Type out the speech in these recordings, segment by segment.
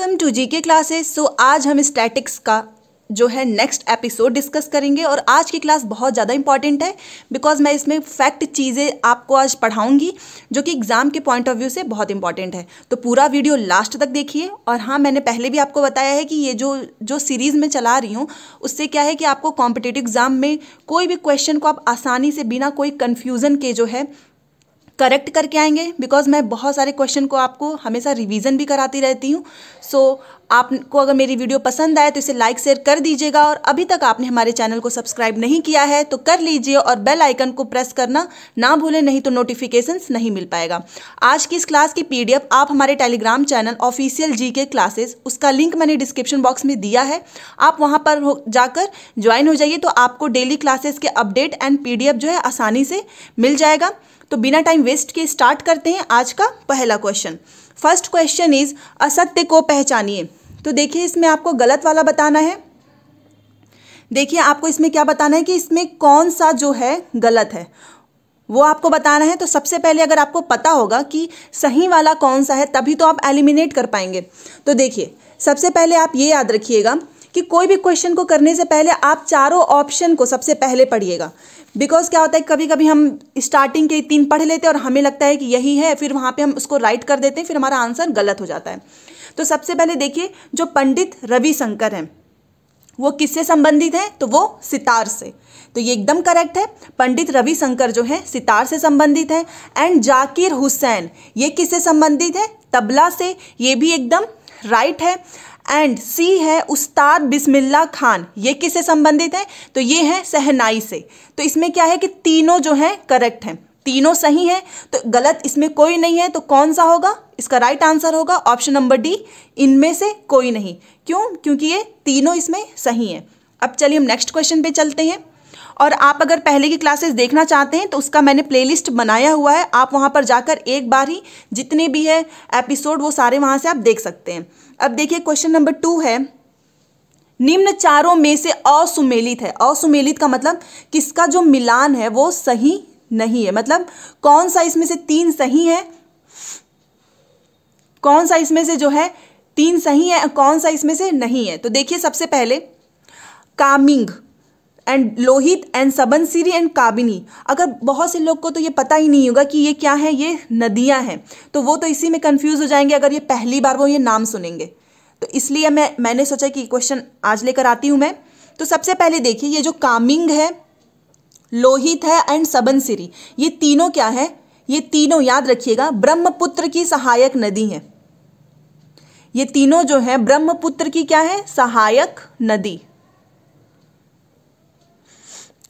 welcome to K classes so आज हम statics का जो है नेक्स्ट एपिसोड डिस्कस करेंगे और आज की क्लास बहुत ज़्यादा इंपॉर्टेंट है बिकॉज मैं इसमें फैक्ट चीज़ें आपको आज पढ़ाऊंगी जो कि एग्ज़ाम के पॉइंट ऑफ व्यू से बहुत इंपॉर्टेंट है तो पूरा वीडियो लास्ट तक देखिए और हाँ मैंने पहले भी आपको बताया है कि ये जो जो सीरीज़ में चला रही हूँ उससे क्या है कि आपको कॉम्पिटेटिव एग्ज़ाम में कोई भी क्वेश्चन को आप आसानी से बिना कोई कन्फ्यूज़न के जो है करेक्ट करके आएंगे बिकॉज मैं बहुत सारे क्वेश्चन को आपको हमेशा रिवीजन भी कराती रहती हूँ सो so, आपको अगर मेरी वीडियो पसंद आए तो इसे लाइक शेयर कर दीजिएगा और अभी तक आपने हमारे चैनल को सब्सक्राइब नहीं किया है तो कर लीजिए और बेल आइकन को प्रेस करना ना भूलें नहीं तो नोटिफिकेशंस नहीं मिल पाएगा आज की इस क्लास की पीडीएफ आप हमारे टेलीग्राम चैनल ऑफिशियल जी के क्लासेस उसका लिंक मैंने डिस्क्रिप्शन बॉक्स में दिया है आप वहाँ पर जाकर ज्वाइन हो जाइए तो आपको डेली क्लासेस के अपडेट एंड पी जो है आसानी से मिल जाएगा तो बिना टाइम वेस्ट किए स्टार्ट करते हैं आज का पहला क्वेश्चन फर्स्ट क्वेश्चन इज असत्य को पहचानिए तो देखिए इसमें आपको गलत वाला बताना है देखिए आपको इसमें क्या बताना है कि इसमें कौन सा जो है गलत है वो आपको बताना है तो सबसे पहले अगर आपको पता होगा कि सही वाला कौन सा है तभी तो आप एलिमिनेट कर पाएंगे तो देखिए सबसे पहले आप ये याद रखिएगा कि कोई भी क्वेश्चन को करने से पहले आप चारों ऑप्शन को सबसे पहले पढ़िएगा बिकॉज क्या होता है कभी कभी हम स्टार्टिंग के तीन पढ़ लेते हैं और हमें लगता है कि यही है फिर वहाँ पे हम उसको राइट कर देते हैं फिर हमारा आंसर गलत हो जाता है तो सबसे पहले देखिए जो पंडित रविशंकर हैं वो किससे संबंधित हैं तो वो सितार से तो ये एकदम करेक्ट है पंडित रविशंकर जो हैं सितार से संबंधित हैं एंड जाकिर हुसैन ये किससे संबंधित है तबला से ये भी एकदम राइट है एंड सी है उस्ताद बिस्मिल्ला खान ये किससे संबंधित है तो ये है सहनाई से तो इसमें क्या है कि तीनों जो हैं करेक्ट हैं तीनों सही हैं तो गलत इसमें कोई नहीं है तो कौन सा होगा इसका राइट आंसर होगा ऑप्शन नंबर डी इनमें से कोई नहीं क्यों क्योंकि ये तीनों इसमें सही हैं अब चलिए हम नेक्स्ट क्वेश्चन पे चलते हैं और आप अगर पहले की क्लासेस देखना चाहते हैं तो उसका मैंने प्लेलिस्ट बनाया हुआ है आप वहाँ पर जाकर एक बार ही जितने भी है एपिसोड वो सारे वहाँ से आप देख सकते हैं अब देखिए क्वेश्चन नंबर टू है निम्न चारों में से असुमेलित है असुमेलित का मतलब किसका जो मिलान है वो सही नहीं है मतलब कौन सा इसमें से तीन सही है कौन सा इसमें से जो है तीन सही है कौन सा इसमें से नहीं है तो देखिए सबसे पहले Kameng and Lohit and Subansiri and Kabini अगर बहुत से लोग को तो ये पता ही नहीं होगा कि ये क्या है ये नदियां हैं तो वो तो इसी में कंफ्यूज हो जाएंगे अगर ये पहली बार वो ये नाम सुनेंगे तो इसलिए मैं मैंने सोचा कि क्वेश्चन आज लेकर आती हूँ मैं तो सबसे पहले देखिए ये जो कामिंग है लोहित है एंड सबनसिरी ये तीनों क्या है ये तीनों याद रखिएगा ब्रह्मपुत्र की सहायक नदी है ये तीनों जो है ब्रह्मपुत्र की क्या है सहायक नदी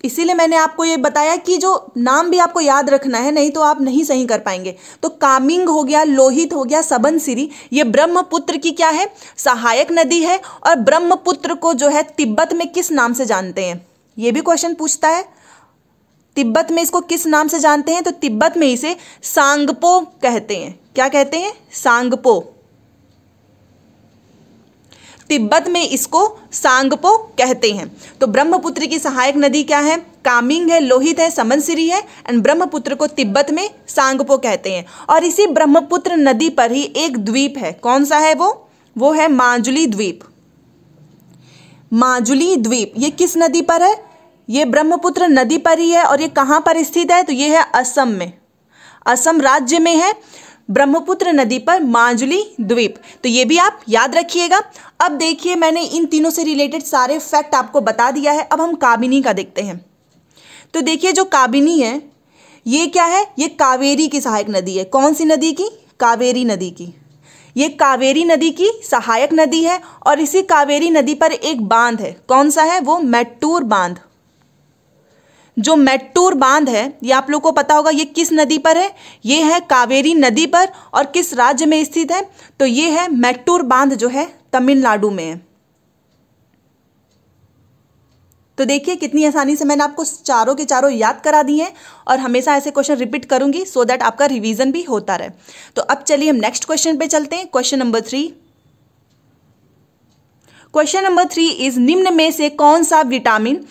इसीलिए मैंने आपको ये बताया कि जो नाम भी आपको याद रखना है नहीं तो आप नहीं सही कर पाएंगे तो कामिंग हो गया लोहित हो गया सबनसिरी ये ब्रह्मपुत्र की क्या है सहायक नदी है और ब्रह्मपुत्र को जो है तिब्बत में किस नाम से जानते हैं ये भी क्वेश्चन पूछता है तिब्बत में इसको किस नाम से जानते हैं तो तिब्बत में इसे सांगपो कहते हैं क्या कहते हैं सांगपो तिब्बत में इसको सांगपो कहते हैं तो ब्रह्मपुत्र की सहायक नदी क्या है कामिंग है लोहित है समनसिरी है एंड ब्रह्मपुत्र को तिब्बत में सांगपो कहते हैं और इसी ब्रह्मपुत्र नदी पर ही एक द्वीप है कौन सा है वो वो है माजुली द्वीप माजुली द्वीप ये किस नदी पर है ये ब्रह्मपुत्र नदी पर ही है और ये कहाँ पर स्थित है तो ये है असम में असम राज्य में है ब्रह्मपुत्र नदी पर मांजुली द्वीप तो ये भी आप याद रखिएगा अब देखिए मैंने इन तीनों से रिलेटेड सारे फैक्ट आपको बता दिया है अब हम काबिनी का देखते हैं तो देखिए जो काबिनी है ये क्या है ये कावेरी की सहायक नदी है कौन सी नदी की कावेरी नदी की ये कावेरी नदी की सहायक नदी है और इसी कावेरी नदी पर एक बांध है कौन सा है वो मैटूर बांध जो मैट्टूर बांध है ये आप लोग को पता होगा ये किस नदी पर है ये है कावेरी नदी पर और किस राज्य में स्थित है तो ये है मैट्टूर बांध जो है तमिलनाडु में तो देखिए कितनी आसानी से मैंने आपको चारों के चारों याद करा दिए हैं और हमेशा ऐसे क्वेश्चन रिपीट करूंगी सो so दैट आपका रिवीजन भी होता रहे तो अब चलिए हम नेक्स्ट क्वेश्चन पे चलते हैं question number three question number three is निम्न में से कौन सा विटामिन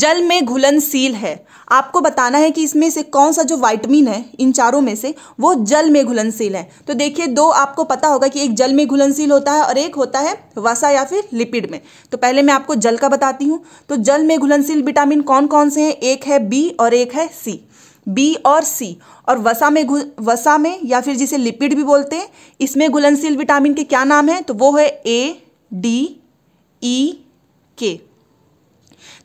जल में घुलनशील है आपको बताना है कि इसमें से कौन सा जो वाइटमिन है इन चारों में से वो जल में घुलनशील है तो देखिए दो आपको पता होगा कि एक जल में घुलनशील होता है और एक होता है वसा या फिर लिपिड में तो पहले मैं आपको जल का बताती हूँ तो जल में घुलनशील विटामिन कौन कौन से हैं एक है बी और एक है सी बी और सी और वसा में वसा में या फिर जिसे लिपिड भी बोलते हैं इसमें घुलनशील विटामिन के क्या नाम है तो वो है ए डी ई के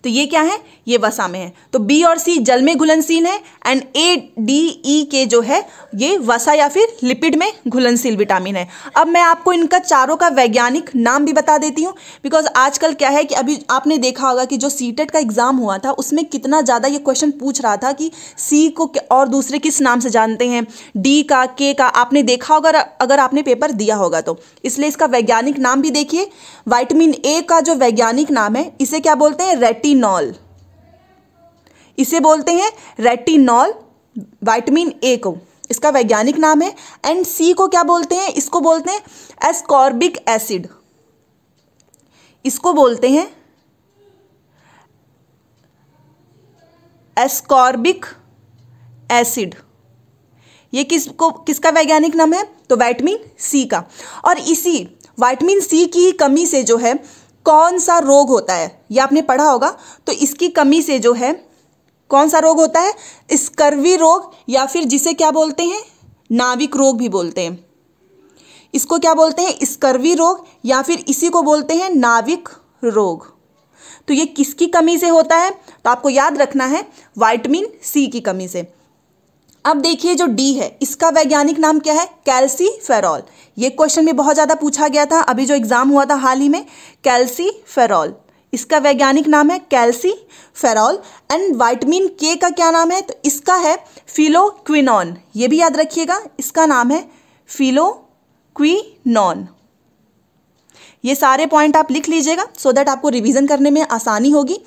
तो ये क्या है ये वसा में है तो बी और सी जल में घुलनशील है एंड ए डी ई के जो है ये वसा या फिर लिपिड में घुलनशील विटामिन है अब मैं आपको इनका चारों का वैज्ञानिक नाम भी बता देती हूँ बिकॉज आजकल क्या है कि अभी आपने देखा होगा कि जो सी e का एग्ज़ाम हुआ था उसमें कितना ज़्यादा ये क्वेश्चन पूछ रहा था कि सी को और दूसरे किस नाम से जानते हैं डी का के का आपने देखा होगा अगर आपने पेपर दिया होगा तो इसलिए इसका वैज्ञानिक नाम भी देखिए वाइटमिन ए का जो वैज्ञानिक नाम है इसे क्या बोलते हैं रेटिनॉल इसे बोलते हैं रेटिनॉल वाइटमिन ए को इसका वैज्ञानिक नाम है एंड सी को क्या बोलते हैं इसको बोलते हैं एस्कॉर्बिक एसिड इसको बोलते हैं एस्कॉर्बिक एसिड ये किस को किसका वैज्ञानिक नाम है तो वाइटमिन सी का और इसी वाइटमिन सी की कमी से जो है कौन सा रोग होता है ये आपने पढ़ा होगा तो इसकी कमी से जो है कौन सा रोग होता है स्कर्वी रोग या फिर जिसे क्या बोलते हैं नाविक रोग भी बोलते हैं इसको क्या बोलते हैं स्कर्वी रोग या फिर इसी को बोलते हैं नाविक रोग तो ये किसकी कमी से होता है तो आपको याद रखना है वाइटमिन सी की कमी से अब देखिए जो डी है इसका वैज्ञानिक नाम क्या है कैल्सी फेरॉल ये क्वेश्चन में बहुत ज़्यादा पूछा गया था अभी जो एग्ज़ाम हुआ था हाल ही में कैल्सी फेरॉल इसका वैज्ञानिक नाम है कैल्सी फेरॉल एंड वाइटमिन के का क्या नाम है तो इसका है फिलोक्विनॉन ये भी याद रखिएगा इसका नाम है फिलोक्विनॉन ये सारे पॉइंट आप लिख लीजिएगा सो so दैट आपको रिवीजन करने में आसानी होगी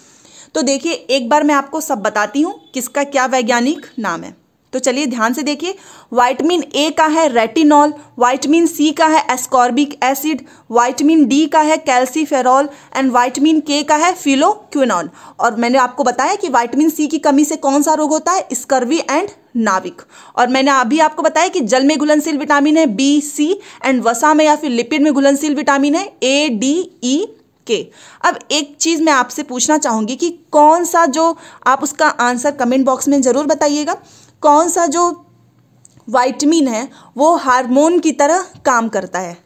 तो देखिए एक बार मैं आपको सब बताती हूँ किसका क्या वैज्ञानिक नाम है तो चलिए ध्यान से देखिए वाइटमिन ए का है रेटिनॉल वाइटमिन सी का है एस्कॉर्बिक एसिड वाइटमिन डी का है कैल्सीफेरॉल एंड वाइटमिन के का है फिलोक्विनॉल और मैंने आपको बताया कि वाइटमिन सी की कमी से कौन सा रोग होता है स्कर्वी एंड नाविक और मैंने अभी आपको बताया कि जल में घुलनशील विटामिन है बी सी एंड वसा में या फिर लिपिड में घुलनशील विटामिन है ए डी ई के अब एक चीज़ मैं आपसे पूछना चाहूंगी कि कौन सा जो आप उसका आंसर कमेंट बॉक्स में ज़रूर बताइएगा कौन सा जो वाइटमिन है वो हार्मोन की तरह काम करता है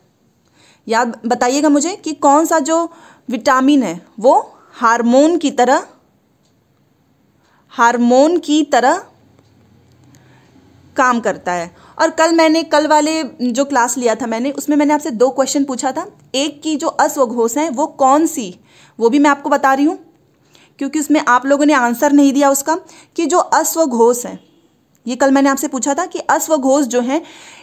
याद बताइएगा मुझे कि कौन सा जो विटामिन है वो हार्मोन की तरह हार्मोन की तरह काम करता है और कल मैंने कल वाले जो क्लास लिया था मैंने उसमें मैंने आपसे दो क्वेश्चन पूछा था एक की जो अश्वघोष है वो कौन सी वो भी मैं आपको बता रही हूँ क्योंकि उसमें आप लोगों ने आंसर नहीं दिया उसका कि जो अश्वघोष है ये कल मैंने आपसे पूछा था कि अश्व घोष जो हैं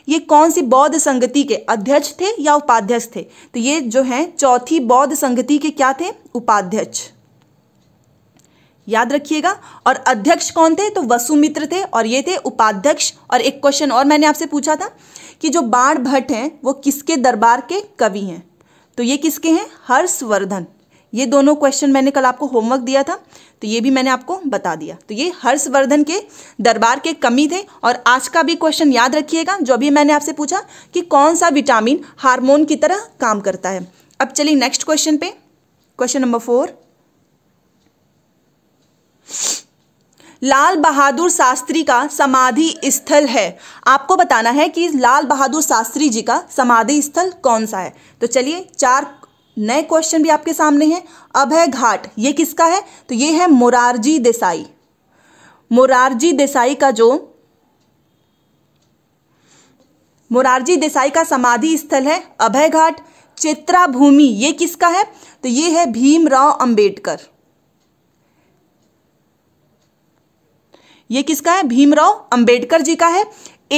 ये कौन सी बौद्ध संगति के अध्यक्ष थे या उपाध्यक्ष थे तो ये जो हैं चौथी बौद्ध संगति के क्या थे उपाध्यक्ष याद रखिएगा और अध्यक्ष कौन थे तो वसुमित्र थे और ये थे उपाध्यक्ष और एक क्वेश्चन और मैंने आपसे पूछा था कि जो बाण भट्ट हैं वो किसके दरबार के कवि हैं तो ये किसके हैं हर्षवर्धन ये दोनों क्वेश्चन मैंने कल आपको होमवर्क दिया था तो ये भी मैंने आपको बता दिया तो ये हर्षवर्धन के दरबार के कमी थे और आज का भी क्वेश्चन याद रखिएगा जो भी मैंने आपसे पूछा कि कौन सा विटामिन हार्मोन की तरह काम करता है अब चलिए नेक्स्ट क्वेश्चन पे question number four Lal Bahadur Shastri का समाधि स्थल है आपको बताना है कि लाल बहादुर शास्त्री जी का समाधि स्थल कौन सा है तो चलिए चार नए क्वेश्चन भी आपके सामने हैं अभय घाट ये किसका है तो ये है मोरारजी देसाई मोरारजी देसाई का जो मोरारजी देसाई का समाधि स्थल है अभय घाट चित्रा भूमि ये किसका है तो ये है भीमराव अंबेडकर ये किसका है भीमराव अंबेडकर जी का है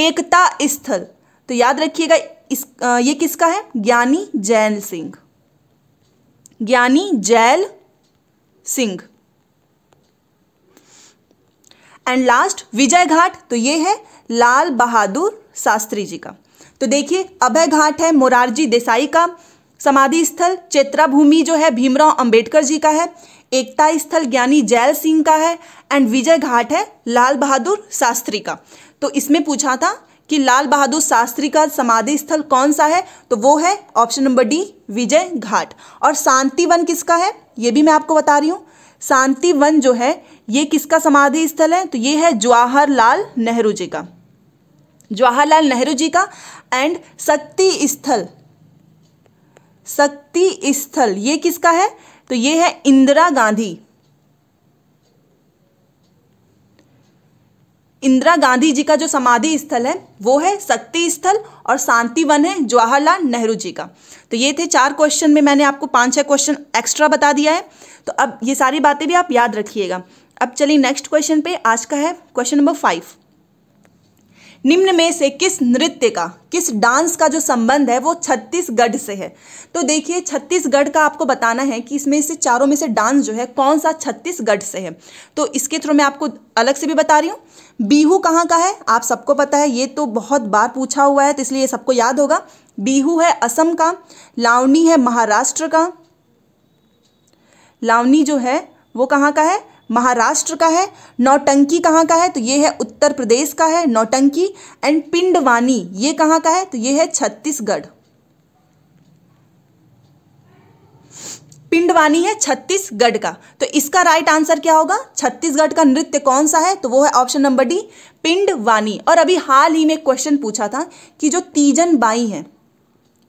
एकता स्थल तो याद रखिएगा इस ये किसका है ज्ञानी जैन सिंह ज्ञानी जैल सिंह एंड लास्ट विजय घाट तो ये है लाल बहादुर शास्त्री जी का तो देखिए अभय घाट है मोरारजी देसाई का समाधि स्थल चेत्रा भूमि जो है भीमराव अंबेडकर जी का है एकता स्थल ज्ञानी जैल सिंह का है एंड विजय घाट है लाल बहादुर शास्त्री का तो इसमें पूछा था कि लाल बहादुर शास्त्री का समाधि स्थल कौन सा है तो वो है option number D Vijay Ghat और शांति वन किसका है ये भी मैं आपको बता रही हूँ वन जो है ये किसका समाधि स्थल है तो ये है जवाहरलाल नेहरू जी का जवाहरलाल नेहरू जी का एंड शक्ति स्थल शक्ति स्थल ये किसका है तो ये है इंदिरा गांधी इंदिरा गांधी जी का जो समाधि स्थल है वो है शक्ति स्थल और शांति वन है जवाहरलाल नेहरू जी का तो ये थे चार क्वेश्चन में मैंने आपको पाँच छः क्वेश्चन एक्स्ट्रा बता दिया है तो अब ये सारी बातें भी आप याद रखिएगा अब चलिए नेक्स्ट क्वेश्चन पे आज का है क्वेश्चन नंबर फाइव निम्न में से किस नृत्य का किस डांस का जो संबंध है वो छत्तीसगढ़ से है तो देखिए छत्तीसगढ़ का आपको बताना है कि इसमें से चारों में से डांस जो है कौन सा छत्तीसगढ़ से है तो इसके थ्रू मैं आपको अलग से भी बता रही हूँ बीहू कहाँ का है आप सबको पता है ये तो बहुत बार पूछा हुआ है तो इसलिए सबको याद होगा बीहू है असम का लावनी है महाराष्ट्र का लावनी जो है वो कहाँ का है महाराष्ट्र का है नौटंकी कहाँ का है तो ये है उत्तर प्रदेश का है नौटंकी एंड पिंडवानी ये कहाँ का है तो ये है छत्तीसगढ़ पिंडवानी है छत्तीसगढ़ का तो इसका राइट आंसर क्या होगा छत्तीसगढ़ का नृत्य कौन सा है तो वो है ऑप्शन नंबर डी पिंडवानी और अभी हाल ही में क्वेश्चन पूछा था कि जो तीजन बाई हैं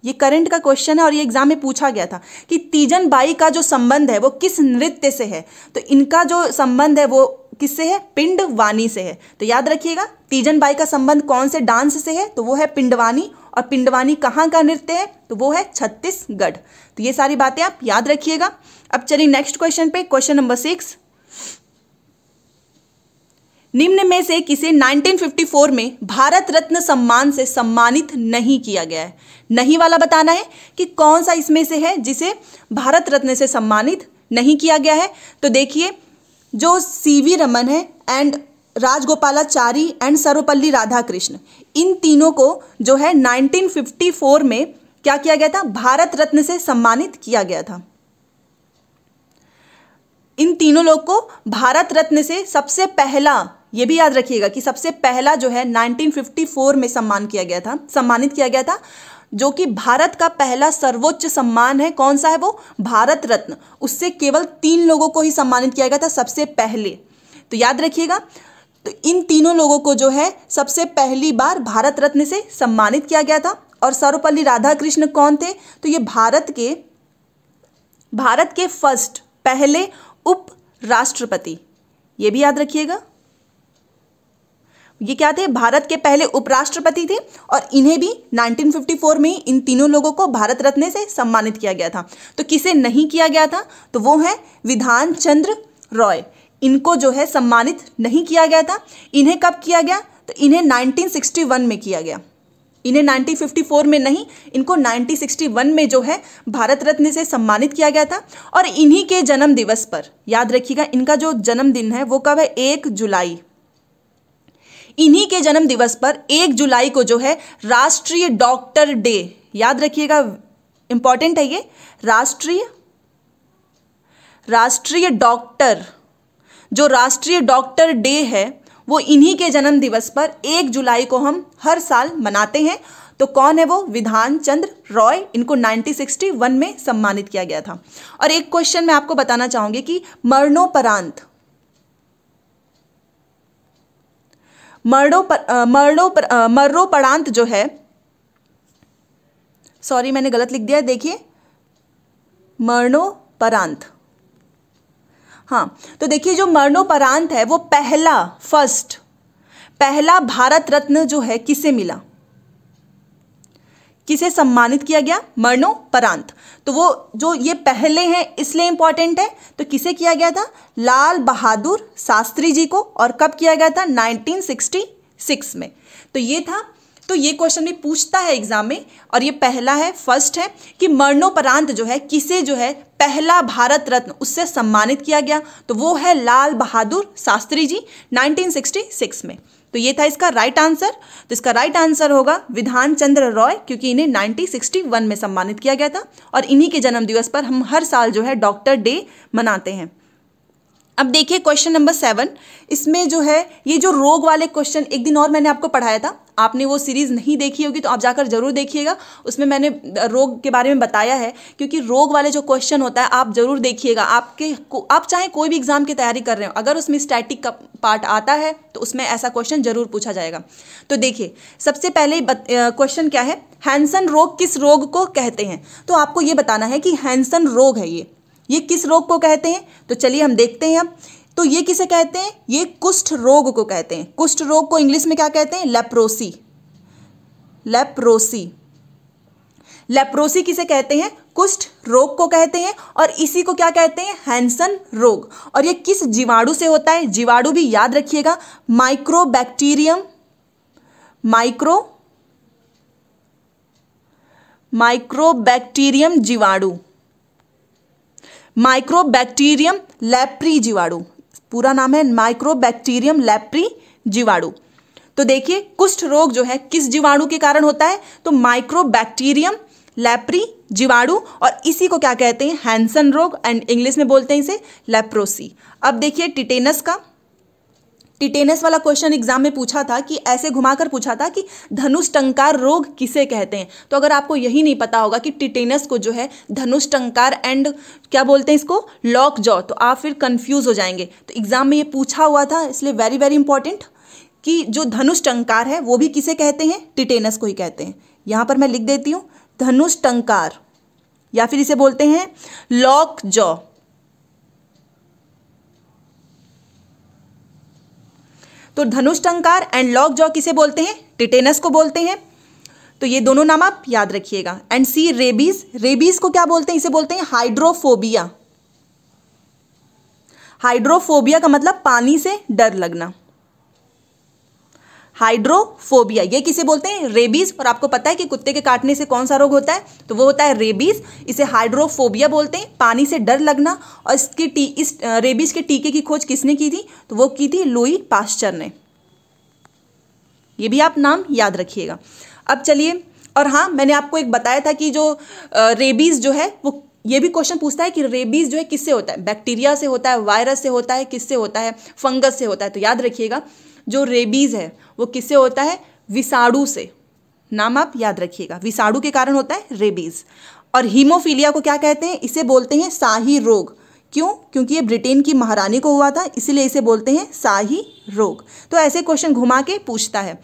ये करंट का क्वेश्चन है और ये एग्जाम में पूछा गया था कि तीजन बाई का जो संबंध है वो किस नृत्य से है तो इनका जो संबंध है वो किससे है पिंड वाणी से है तो याद रखिएगा तीजन बाई का संबंध कौन से डांस से है तो वो है पिंडवानी और पिंडवानी कहाँ का नृत्य है तो वो है छत्तीसगढ़ तो ये सारी बातें आप याद रखिएगा अब चलिए नेक्स्ट क्वेश्चन पे क्वेश्चन नंबर सिक्स निम्न में से किसे 1954 में भारत रत्न सम्मान से सम्मानित नहीं किया गया है नहीं वाला बताना है कि कौन सा इसमें से है जिसे भारत रत्न से सम्मानित नहीं किया गया है तो देखिए जो सी वी रमन है एंड राजगोपालाचारी एंड सर्वपल्ली राधाकृष्ण इन तीनों को जो है 1954 में क्या किया गया था भारत रत्न से सम्मानित किया गया था इन तीनों लोग को भारत रत्न से सबसे पहला ये भी याद रखिएगा कि सबसे पहला जो है 1954 में सम्मान किया गया था सम्मानित किया गया था जो कि भारत का पहला सर्वोच्च सम्मान है कौन सा है वो भारत रत्न उससे केवल तीन लोगों को ही सम्मानित किया गया था सबसे पहले तो याद रखिएगा तो इन तीनों लोगों को जो है सबसे पहली बार भारत रत्न से सम्मानित किया गया था और सर्वपल्ली राधाकृष्ण कौन थे तो ये भारत के भारत के फर्स्ट पहले उप राष्ट्रपति ये भी याद रखिएगा ये क्या थे भारत के पहले उपराष्ट्रपति थे और इन्हें भी 1954 में इन तीनों लोगों को भारत रत्न से सम्मानित किया गया था तो किसे नहीं किया गया था तो वो है विधान चंद्र रॉय इनको जो है सम्मानित नहीं किया गया था इन्हें कब किया गया तो इन्हें 1961 में किया गया इन्हें 1954 में नहीं इनको 1961 में जो है भारत रत्न से सम्मानित किया गया था और इन्हीं के जन्म दिवस पर याद रखिएगा इनका जो जन्मदिन है वो कब है एक जुलाई इन्हीं के जन्म दिवस पर एक जुलाई को जो है राष्ट्रीय डॉक्टर डे याद रखिएगा इंपॉर्टेंट है ये राष्ट्रीय राष्ट्रीय डॉक्टर जो राष्ट्रीय डॉक्टर डे है वो इन्हीं के जन्म दिवस पर एक जुलाई को हम हर साल मनाते हैं तो कौन है वो विधान चंद्र रॉय इनको 1961 में सम्मानित किया गया था और एक क्वेश्चन मैं आपको बताना चाहूंगी कि मरणोपरांत मरणों पर मरणों पर मरणोपरांत जो है सॉरी मैंने गलत लिख दिया देखिए देखिए मरणोपरांत हाँ तो देखिए जो मरणोपरांत है वो पहला फर्स्ट पहला भारत रत्न जो है किसे मिला किसे सम्मानित किया गया मरणो परांत तो वो जो ये पहले हैं इसलिए इंपॉर्टेंट है तो किसे किया गया था लाल बहादुर शास्त्री जी को और कब किया गया था 1966 में तो ये था तो ये क्वेश्चन भी पूछता है एग्जाम में और ये पहला है फर्स्ट है कि मरणोपरांत जो है किसे जो है पहला भारत रत्न उससे सम्मानित किया गया तो वो है लाल बहादुर शास्त्री जी नाइनटीन में तो ये था इसका राइट आंसर तो इसका राइट आंसर होगा विधान चंद्र रॉय क्योंकि इन्हें 1961 में सम्मानित किया गया था और इन्हीं के जन्मदिवस पर हम हर साल जो है डॉक्टर डे मनाते हैं अब देखिए क्वेश्चन नंबर सेवन इसमें जो है ये जो रोग वाले क्वेश्चन एक दिन और मैंने आपको पढ़ाया था आपने वो सीरीज़ नहीं देखी होगी तो आप जाकर ज़रूर देखिएगा उसमें मैंने रोग के बारे में बताया है क्योंकि रोग वाले जो क्वेश्चन होता है आप ज़रूर देखिएगा आपके आप चाहे कोई भी एग्ज़ाम की तैयारी कर रहे हो अगर उसमें स्टैटिक का पार्ट आता है तो उसमें ऐसा क्वेश्चन ज़रूर पूछा जाएगा तो देखिए सबसे पहले क्वेश्चन क्या है हैंसन रोग किस रोग को कहते हैं तो आपको ये बताना है कि हैंसन रोग है ये ये किस रोग को कहते हैं तो चलिए हम देखते हैं अब तो ये किसे कहते हैं ये कुष्ठ रोग को कहते हैं कुष्ठ रोग को इंग्लिश में क्या कहते हैं लेप्रोसी लेप्रोसी लेप्रोसी किसे कहते हैं कुष्ठ रोग को कहते हैं और इसी को क्या कहते हैं हैंसन रोग और ये किस जीवाणु से होता है जीवाणु भी याद रखिएगा माइक्रोबैक्टीरियम माइक्रो माइक्रोबैक्टीरियम जीवाणु माइक्रोबैक्टीरियम लैप्री जीवाणु पूरा नाम है माइक्रोबैक्टीरियम लैप्री जीवाणु तो देखिए कुष्ठ रोग जो है किस जीवाणु के कारण होता है तो माइक्रोबैक्टीरियम लैप्री जीवाणु और इसी को क्या कहते हैं हैंसन रोग एंड इंग्लिश में बोलते हैं इसे लेप्रोसी अब देखिए टिटेनस का टिटेनस वाला क्वेश्चन एग्जाम में पूछा था कि ऐसे घुमाकर पूछा था कि धनुष टंकार रोग किसे कहते हैं तो अगर आपको यही नहीं पता होगा कि टिटेनस को जो है धनुष टंकार एंड क्या बोलते हैं इसको लॉक जॉ तो आप फिर कंफ्यूज हो जाएंगे तो एग्जाम में ये पूछा हुआ था इसलिए वेरी वेरी इंपॉर्टेंट कि जो धनुष टंकार है वो भी किसे कहते हैं टिटेनस को ही कहते हैं यहां पर मैं लिख देती हूँ धनुष टंकार या फिर इसे बोलते हैं लॉक जॉ तो धनुष टंकार एंड लॉक जॉ किसे बोलते हैं टिटेनस को बोलते हैं तो ये दोनों नाम आप याद रखिएगा एंड सी रेबीज रेबीज को क्या बोलते हैं इसे बोलते हैं हाइड्रोफोबिया हाइड्रोफोबिया का मतलब पानी से डर लगना हाइड्रोफोबिया ये किसे बोलते हैं रेबीज और आपको पता है कि कुत्ते के काटने से कौन सा रोग होता है तो वो होता है रेबीज इसे हाइड्रोफोबिया बोलते हैं पानी से डर लगना और इसके टी इस रेबीज के टीके की खोज किसने की थी तो वो की थी लुई पास्चर ने ये भी आप नाम याद रखिएगा अब चलिए और हाँ मैंने आपको एक बताया था कि जो रेबीज़ जो है वो ये भी क्वेश्चन पूछता है कि रेबीज़ जो है किससे होता है बैक्टीरिया से होता है वायरस से होता है किससे होता है फंगस से होता है तो याद रखिएगा जो रेबीज़ है वो किससे होता है विषाणु से नाम आप याद रखिएगा विषाणु के कारण होता है रेबीज़ और हीमोफीलिया को क्या कहते हैं इसे बोलते हैं शाही रोग क्यों क्योंकि ये ब्रिटेन की महारानी को हुआ था इसीलिए इसे बोलते हैं शाही रोग तो ऐसे क्वेश्चन घुमा के पूछता है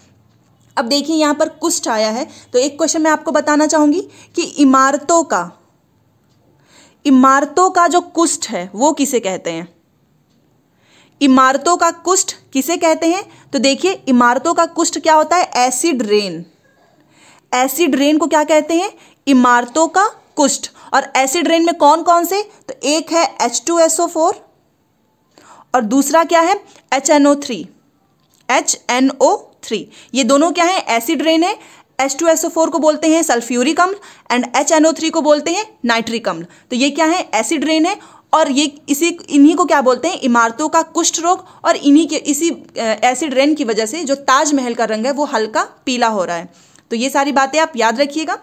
अब देखिए यहाँ पर कुष्ठ आया है तो एक क्वेश्चन मैं आपको बताना चाहूँगी कि इमारतों का इमारतों का जो कुष्ठ है वो किसे कहते हैं इमारतों का कुष्ठ किसे कहते हैं तो देखिए इमारतों का कुष्ठ क्या होता है एसिड रेन एसिड रेन को क्या कहते हैं इमारतों का कुष्ठ और एसिड रेन में कौन कौन से तो एक है H two S O four और दूसरा क्या है H N O three H N O three ये दोनों क्या है एसिड रेन है H two S O four को बोलते हैं सल्फ्यूरिक अम्ल and H N O three को बोलते हैं नाइट्रिक अम्ल तो ये क्या है एसिड रेन है और ये इसी इन्हीं को क्या बोलते हैं इमारतों का कुष्ठ रोग और इन्हीं के इसी एसिड रेन की वजह से जो ताजमहल का रंग है वो हल्का पीला हो रहा है तो ये सारी बातें आप याद रखिएगा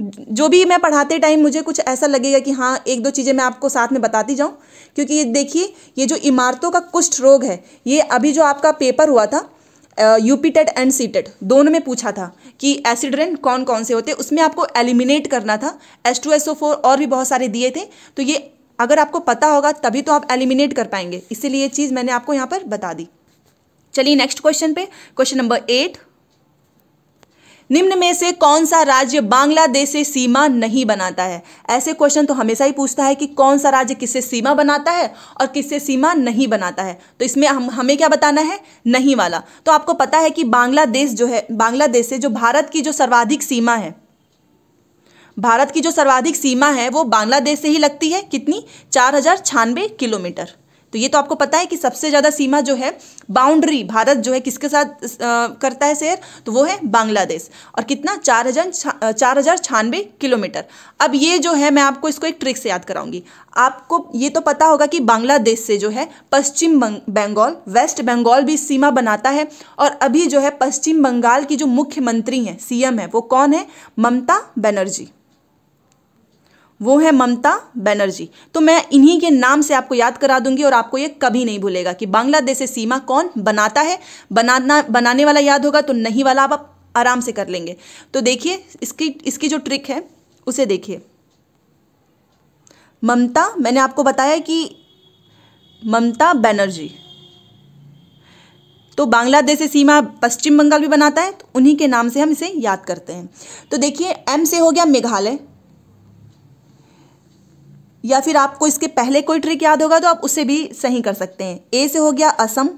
जो भी मैं पढ़ाते टाइम मुझे कुछ ऐसा लगेगा कि हाँ एक दो चीज़ें मैं आपको साथ में बताती जाऊँ क्योंकि ये देखिए ये जो इमारतों का कुष्ठ रोग है ये अभी जो आपका पेपर हुआ था UP TET and C TET दोनों में पूछा था कि एसिड रेन कौन कौन से होते उसमें आपको एलिमिनेट करना था S two S O four और भी बहुत सारे दिए थे तो ये अगर आपको पता होगा तभी तो आप एलिमिनेट कर पाएंगे इसीलिए ये चीज़ मैंने आपको यहां पर बता दी चलिए नेक्स्ट क्वेश्चन पे क्वेश्चन नंबर एट निम्न में से कौन सा राज्य बांग्लादेश से सीमा नहीं बनाता है ऐसे क्वेश्चन तो हमेशा ही पूछता है कि कौन सा राज्य किससे सीमा बनाता है और किससे सीमा नहीं बनाता है तो इसमें हम हमें क्या बताना है नहीं वाला तो आपको पता है कि बांग्लादेश जो है बांग्लादेश से जो भारत की जो सर्वाधिक सीमा है भारत की जो सर्वाधिक सीमा है वो बांग्लादेश से ही लगती है कितनी चार हजार छानबे किलोमीटर तो ये तो आपको पता है कि सबसे ज़्यादा सीमा जो है बाउंड्री भारत जो है किसके साथ आ, करता है शेयर तो वो है बांग्लादेश और कितना चार हज़ार चार हज़ार छानबे किलोमीटर अब ये जो है मैं आपको इसको एक ट्रिक से याद कराऊंगी आपको ये तो पता होगा कि बांग्लादेश से जो है पश्चिम बंगाल वेस्ट बंगाल भी सीमा बनाता है और अभी जो है पश्चिम बंगाल की जो मुख्यमंत्री हैं सीएम है वो कौन है ममता बनर्जी वो है ममता बनर्जी तो मैं इन्हीं के नाम से आपको याद करा दूंगी और आपको ये कभी नहीं भूलेगा कि बांग्लादेश से सीमा कौन बनाता है बनाना बनाने वाला याद होगा तो नहीं वाला आप आराम से कर लेंगे तो देखिए इसकी इसकी जो ट्रिक है उसे देखिए ममता मैंने आपको बताया कि ममता बनर्जी तो बांग्लादेश से सीमा पश्चिम बंगाल भी बनाता है तो उन्हीं के नाम से हम इसे याद करते हैं तो देखिए एम से हो गया मेघालय या फिर आपको इसके पहले कोई ट्रिक याद होगा तो आप उसे भी सही कर सकते हैं ए से हो गया असम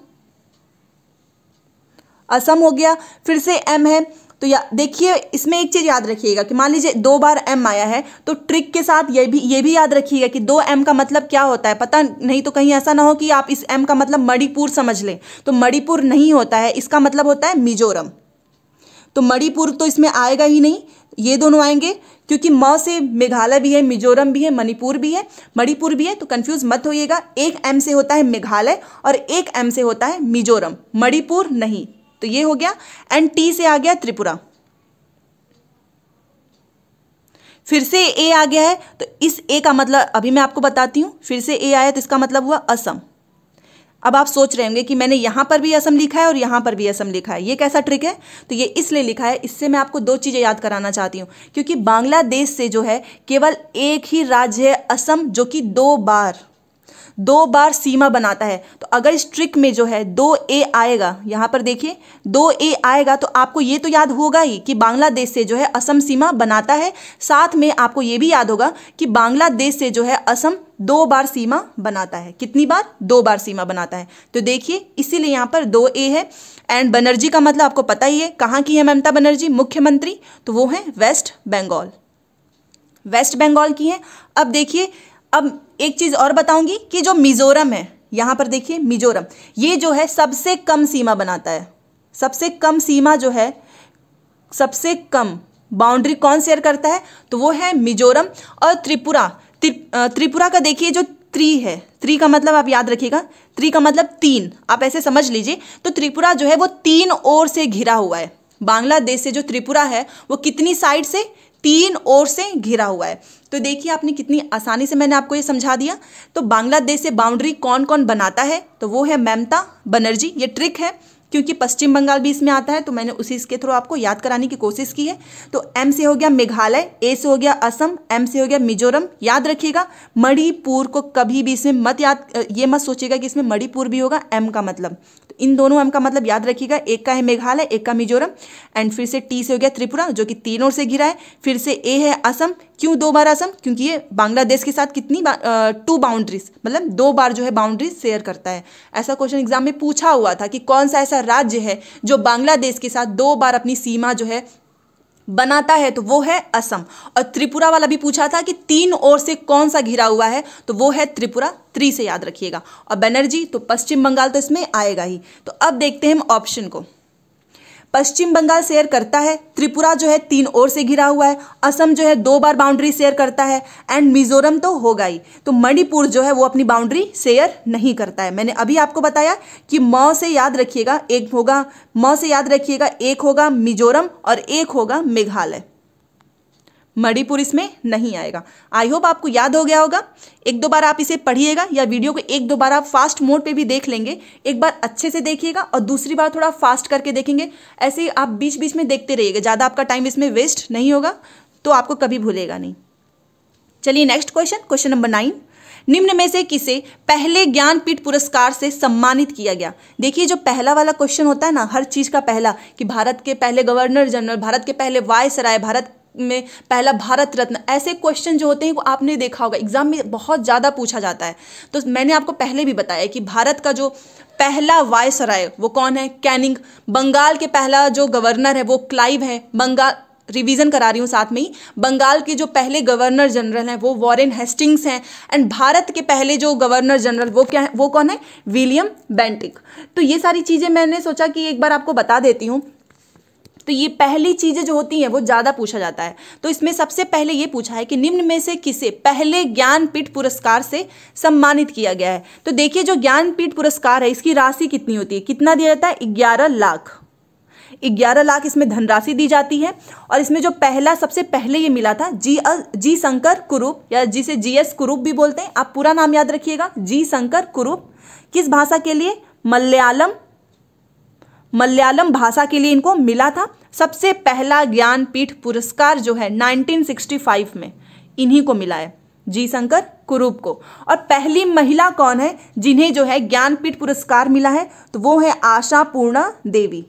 असम हो गया फिर से एम है तो या देखिए इसमें एक चीज़ याद रखिएगा कि मान लीजिए दो बार एम आया है तो ट्रिक के साथ ये भी ये भी याद रखिएगा कि दो एम का मतलब क्या होता है पता नहीं तो कहीं ऐसा ना हो कि आप इस एम का मतलब मणिपुर समझ लें तो मणिपुर नहीं होता है इसका मतलब होता है मिजोरम तो मणिपुर तो इसमें आएगा ही नहीं ये दोनों आएंगे क्योंकि म से मेघालय भी है मिजोरम भी है मणिपुर भी है मणिपुर भी है तो कंफ्यूज मत होइएगा एक एम से होता है मेघालय और एक एम से होता है मिजोरम मणिपुर नहीं तो ये हो गया एंड टी से आ गया त्रिपुरा फिर से ए आ गया है तो इस ए का मतलब अभी मैं आपको बताती हूँ फिर से ए आया तो इसका मतलब हुआ असम अब आप सोच रहे होंगे कि मैंने यहां पर भी असम लिखा है और यहाँ पर भी असम लिखा है ये कैसा ट्रिक है तो ये इसलिए लिखा है इससे मैं आपको दो चीज़ें याद कराना चाहती हूँ क्योंकि बांग्लादेश से जो है केवल एक ही राज्य है असम जो कि दो बार दो बार सीमा बनाता है तो अगर इस ट्रिक में जो है दो ए आएगा यहाँ पर देखिए दो ए आएगा तो आपको ये तो याद होगा ही कि बांग्लादेश से जो है असम सीमा बनाता है साथ में आपको ये भी याद होगा कि बांग्लादेश से जो है असम दो बार सीमा बनाता है कितनी बार दो बार सीमा बनाता है तो देखिए इसीलिए यहाँ पर दो ए है एंड बनर्जी का मतलब आपको पता ही है कहाँ की है ममता बनर्जी मुख्यमंत्री तो वो हैं वेस्ट बंगाल वेस्ट बंगाल की हैं अब देखिए अब एक चीज़ और बताऊंगी कि जो मिज़ोरम है यहां पर देखिए मिज़ोरम ये जो है सबसे कम सीमा बनाता है सबसे कम सीमा जो है सबसे कम बाउंड्री कौन शेयर करता है तो वो है मिज़ोरम और त्रिपुरा त्रिपुरा का देखिए जो त्री है त्री का मतलब आप याद रखिएगा त्री का मतलब तीन आप ऐसे समझ लीजिए तो त्रिपुरा जो है वो तीन ओर से घिरा हुआ है बांग्लादेश से जो त्रिपुरा है वो कितनी साइड से तीन ओर से घिरा हुआ है तो देखिए आपने कितनी आसानी से मैंने आपको ये समझा दिया तो बांग्लादेश से बाउंड्री कौन कौन बनाता है तो वो है ममता बनर्जी ये ट्रिक है क्योंकि पश्चिम बंगाल भी इसमें आता है तो मैंने उसी इसके थ्रू आपको याद कराने की कोशिश की है तो एम से हो गया मेघालय ए से हो गया असम एम से हो गया मिजोरम याद रखिएगा मणिपुर को कभी भी इसमें मत याद ये मत सोचिएगा कि इसमें मणिपुर भी होगा एम का मतलब तो इन दोनों एम का मतलब याद रखिएगा एक का है मेघालय एक का मिजोरम एंड फिर से टी से हो गया त्रिपुरा जो कि तीनों से घिरा है फिर से ए है असम क्यों दो बार असम क्योंकि ये बांग्लादेश के साथ कितनी टू बाउंड्रीज मतलब दो बार जो है बाउंड्रीज शेयर करता है ऐसा क्वेश्चन एग्जाम में पूछा हुआ था कि कौन सा ऐसा राज्य है जो बांग्लादेश के साथ दो बार अपनी सीमा जो है बनाता है तो वो है असम और त्रिपुरा वाला भी पूछा था कि तीन ओर से कौन सा घिरा हुआ है तो वो है त्रिपुरा त्री से याद रखिएगा और बनर्जी तो पश्चिम बंगाल तो इसमें आएगा ही तो अब देखते हैं हम ऑप्शन को पश्चिम बंगाल शेयर करता है त्रिपुरा जो है तीन ओर से घिरा हुआ है असम जो है दो बार बाउंड्री शेयर करता है एंड मिजोरम तो होगा ही तो मणिपुर जो है वो अपनी बाउंड्री शेयर नहीं करता है मैंने अभी आपको बताया कि म से याद रखिएगा एक होगा म से याद रखिएगा एक होगा मिजोरम और एक होगा मेघालय मणिपुर इसमें नहीं आएगा आई होप आपको याद हो गया होगा एक दो बार आप इसे पढ़िएगा या वीडियो को एक दो बार आप फास्ट मोड पे भी देख लेंगे एक बार अच्छे से देखिएगा और दूसरी बार थोड़ा फास्ट करके देखेंगे ऐसे ही आप बीच बीच में देखते रहिएगा ज़्यादा आपका टाइम इसमें वेस्ट नहीं होगा तो आपको कभी भूलेगा नहीं चलिए next question question number nine निम्न में से किसे पहले ज्ञानपीठ पुरस्कार से सम्मानित किया गया देखिए जो पहला वाला क्वेश्चन होता है ना हर चीज़ का पहला कि भारत के पहले गवर्नर जनरल भारत के पहले वायसराय भारत में पहला भारत रत्न ऐसे क्वेश्चन जो होते हैं वो आपने देखा होगा एग्जाम में बहुत ज़्यादा पूछा जाता है तो मैंने आपको पहले भी बताया कि भारत का जो पहला वायसराय वो कौन है कैनिंग बंगाल के पहला जो गवर्नर है वो क्लाइव है बंगाल रिवीजन करा रही हूँ साथ में ही बंगाल के जो पहले गवर्नर जनरल हैं वो वॉरेन हेस्टिंग्स हैं एंड भारत के पहले जो गवर्नर जनरल वो क्या है वो कौन है विलियम बेंटिक तो ये सारी चीज़ें मैंने सोचा कि एक बार आपको बता देती हूँ तो ये पहली चीज़ें जो होती हैं वो ज़्यादा पूछा जाता है तो इसमें सबसे पहले ये पूछा है कि निम्न में से किसे पहले ज्ञानपीठ पुरस्कार से सम्मानित किया गया है तो देखिए जो ज्ञानपीठ पुरस्कार है इसकी राशि कितनी होती है कितना दिया जाता है ग्यारह लाख ग्यारह लाख इसमें धनराशि दी जाती है और इसमें जो पहला सबसे पहले ये मिला था जी अ, जी शंकर कुरूप या जिसे जी एस कुरूप भी बोलते हैं आप पूरा नाम याद रखिएगा जी शंकर कुरूप किस भाषा के लिए मलयालम मलयालम भाषा के लिए इनको मिला था सबसे पहला ज्ञानपीठ पुरस्कार जो है 1965 में इन्हीं को मिला है जी शंकर कुरूप को और पहली महिला कौन है जिन्हें जो है ज्ञानपीठ पुरस्कार मिला है तो वो है आशा पूर्णा देवी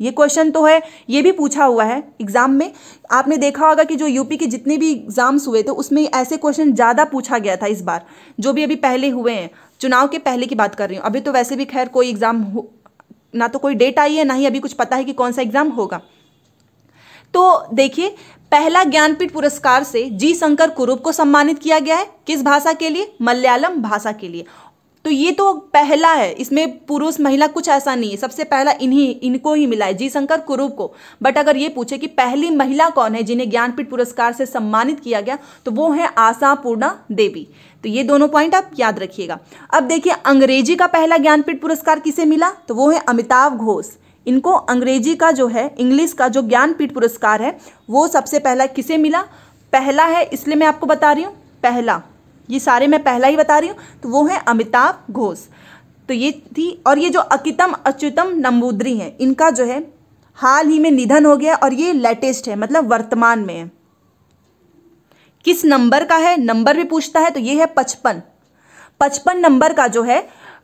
ये क्वेश्चन तो है ये भी पूछा हुआ है एग्जाम में आपने देखा होगा कि जो यूपी के जितने भी एग्जाम्स हुए थे तो उसमें ऐसे क्वेश्चन ज़्यादा पूछा गया था इस बार जो भी अभी पहले हुए हैं चुनाव के पहले की बात कर रही हूँ अभी तो वैसे भी खैर कोई एग्ज़ाम ना तो कोई डेट आई है ना ही अभी कुछ पता है कि कौन सा एग्ज़ाम होगा तो देखिए पहला ज्ञानपीठ पुरस्कार से जी शंकर कुरूप को सम्मानित किया गया है किस भाषा के लिए मलयालम भाषा के लिए तो ये तो पहला है इसमें पुरुष महिला कुछ ऐसा नहीं है सबसे पहला इन्हीं इनको ही मिला है जी शंकर कुरूप को बट अगर ये पूछे कि पहली महिला कौन है जिन्हें ज्ञानपीठ पुरस्कार से सम्मानित किया गया तो वो है आशापूर्णा देवी तो ये दोनों पॉइंट आप याद रखिएगा अब देखिए अंग्रेजी का पहला ज्ञानपीठ पुरस्कार किसे मिला तो वो है अमिताभ घोष इनको अंग्रेजी का जो है इंग्लिश का जो ज्ञानपीठ पुरस्कार है वो सबसे पहला किसे मिला पहला है इसलिए मैं आपको बता रही हूँ पहला ये सारे मैं पहला ही बता रही हूँ तो वो है अमिताभ घोष तो ये थी और ये जो अकितम अच्युतम नंबूद्री हैं इनका जो है हाल ही में निधन हो गया और ये लेटेस्ट है मतलब वर्तमान में है किस नंबर का है नंबर भी पूछता है तो ये है पचपन पचपन नंबर का जो है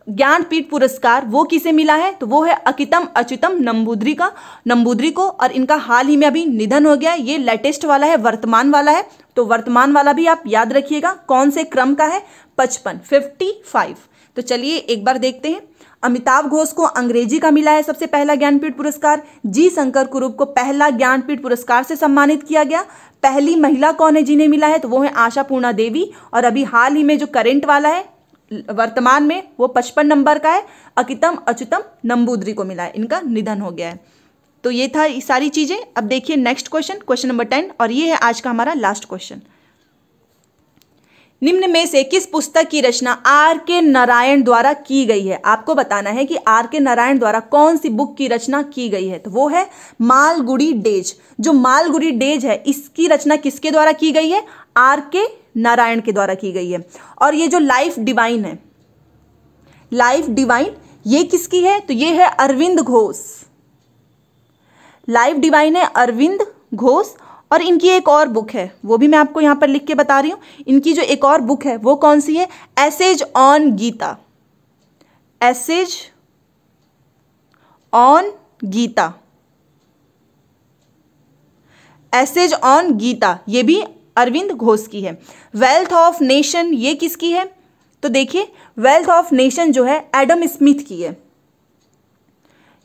ज्ञानपीठ पुरस्कार वो किसे मिला है तो वो है अकितम अच्युतम नम्बूद्री का नम्बूद्री को और इनका हाल ही में अभी निधन हो गया ये लेटेस्ट वाला है वर्तमान वाला है तो वर्तमान वाला भी आप याद रखिएगा कौन से क्रम का है पचपन फिफ्टी फाइव तो चलिए एक बार देखते हैं अमिताभ घोष को अंग्रेजी का मिला है सबसे पहला ज्ञानपीठ पुरस्कार जी शंकर कुरूप को पहला ज्ञानपीठ पुरस्कार से सम्मानित किया गया पहली महिला कौन है जिन्हें मिला है तो वो है आशा पूर्णा देवी और अभी हाल ही में जो करेंट वाला है वर्तमान में वो पचपन नंबर का है अकितम अच्युतम नंबूदरी को मिला है इनका निधन हो गया है तो ये था ये सारी चीज़ें अब देखिए next question question number ten और ये है आज का हमारा लास्ट क्वेश्चन निम्न में से किस पुस्तक की रचना आर के नारायण द्वारा की गई है आपको बताना है कि आर के नारायण द्वारा कौन सी बुक की रचना की गई है तो वो है मालगुड़ी डेज जो मालगुड़ी डेज है इसकी रचना किसके द्वारा की गई है आर के नारायण के द्वारा की गई है और ये जो लाइफ डिवाइन है लाइफ डिवाइन ये किसकी है तो ये है अरविंद घोष लाइफ डिवाइन है अरविंद घोष और इनकी एक और बुक है वो भी मैं आपको यहां पर लिख के बता रही हूं इनकी जो एक और बुक है वो कौन सी है essays on Gita essays on Gita essays on Gita ये भी अरविंद घोष की है वेल्थ ऑफ नेशन ये किसकी है तो देखिए वेल्थ ऑफ नेशन जो है एडम स्मिथ की है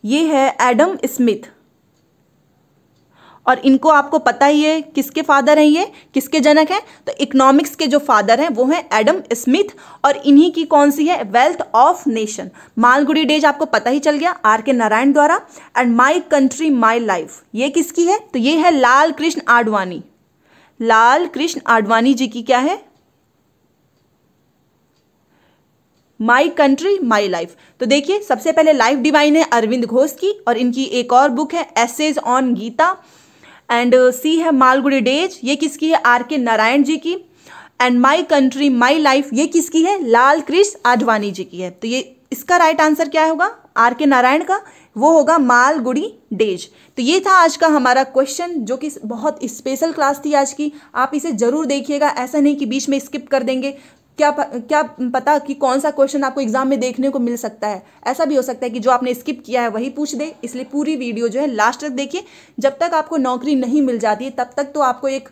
ये है एडम स्मिथ और इनको आपको पता ही है किसके फादर हैं ये किसके जनक हैं तो इकोनॉमिक्स के जो फादर हैं वो हैं एडम स्मिथ और इन्हीं की कौन सी है wealth of nation Malgudi days आपको पता ही चल गया आर के नारायण द्वारा and my country my life ये किसकी है तो ये है लाल कृष्ण आडवाणी लाल कृष्ण आडवाणी जी की क्या है माई कंट्री माई लाइफ तो देखिए सबसे पहले लाइफ डिवाइन है अरविंद घोष की और इनकी एक और बुक है essays on Gita and C है मालगुड़ी डेज ये किसकी है आर के नारायण जी की and my country my life ये किसकी है लाल कृष्ण आडवाणी जी की है तो ये इसका राइट आंसर क्या होगा आर के नारायण का वो होगा मालगुड़ी डेज तो ये था आज का हमारा क्वेश्चन जो कि बहुत स्पेशल क्लास थी आज की आप इसे ज़रूर देखिएगा ऐसा नहीं कि बीच में स्किप कर देंगे क्या प, क्या पता कि कौन सा क्वेश्चन आपको एग्जाम में देखने को मिल सकता है ऐसा भी हो सकता है कि जो आपने स्किप किया है वही पूछ दे इसलिए पूरी वीडियो जो है लास्ट तक देखिए जब तक आपको नौकरी नहीं मिल जाती है तब तक तो आपको एक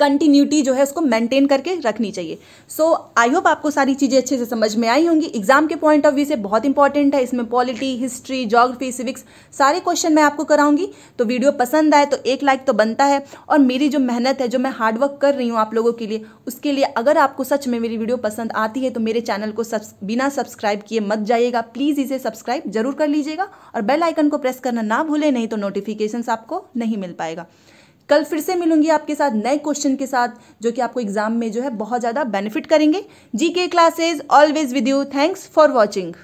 कंटिन्यूटी जो है उसको मेंटेन करके रखनी चाहिए सो आई होप आपको सारी चीज़ें अच्छे से समझ में आई होंगी एग्जाम के पॉइंट ऑफ व्यू से बहुत इंपॉर्टेंट है इसमें पॉलिटी हिस्ट्री जोग्राफी सिविक्स सारे क्वेश्चन मैं आपको कराऊंगी तो वीडियो पसंद आए तो एक लाइक तो बनता है और मेरी जो मेहनत है जो मैं हार्डवर्क कर रही हूँ आप लोगों के लिए उसके लिए अगर आपको सच में मेरी वीडियो पसंद आती है तो मेरे चैनल को सब्स, बिना सब्सक्राइब किए मत जाइएगा प्लीज़ इसे सब्सक्राइब जरूर कर लीजिएगा और बेल आइकन को प्रेस करना ना भूलें नहीं तो नोटिफिकेशन आपको नहीं मिल पाएगा कल फिर से मिलूंगी आपके साथ नए क्वेश्चन के साथ जो कि आपको एग्जाम में जो है बहुत ज़्यादा बेनिफिट करेंगे G classes classes always with you thanks for watching